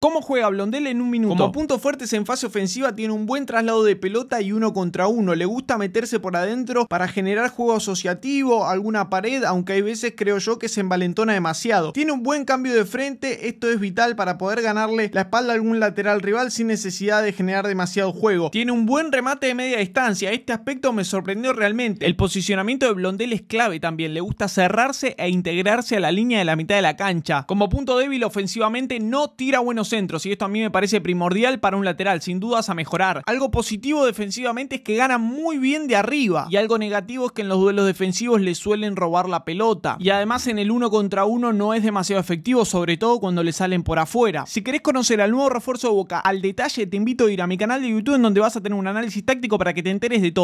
¿Cómo juega Blondel en un minuto? Como punto fuertes en fase ofensiva tiene un buen traslado de pelota y uno contra uno. Le gusta meterse por adentro para generar juego asociativo, alguna pared, aunque hay veces creo yo que se envalentona demasiado. Tiene un buen cambio de frente, esto es vital para poder ganarle la espalda a algún lateral rival sin necesidad de generar demasiado juego. Tiene un buen remate de media distancia, este aspecto me sorprendió realmente. El posicionamiento de Blondel es clave también, le gusta cerrarse e integrarse a la línea de la mitad de la cancha. Como punto débil ofensivamente no tira buenos centros y esto a mí me parece primordial para un lateral, sin dudas a mejorar. Algo positivo defensivamente es que gana muy bien de arriba y algo negativo es que en los duelos defensivos le suelen robar la pelota y además en el uno contra uno no es demasiado efectivo, sobre todo cuando le salen por afuera. Si querés conocer al nuevo refuerzo de Boca al detalle, te invito a ir a mi canal de YouTube en donde vas a tener un análisis táctico para que te enteres de todo.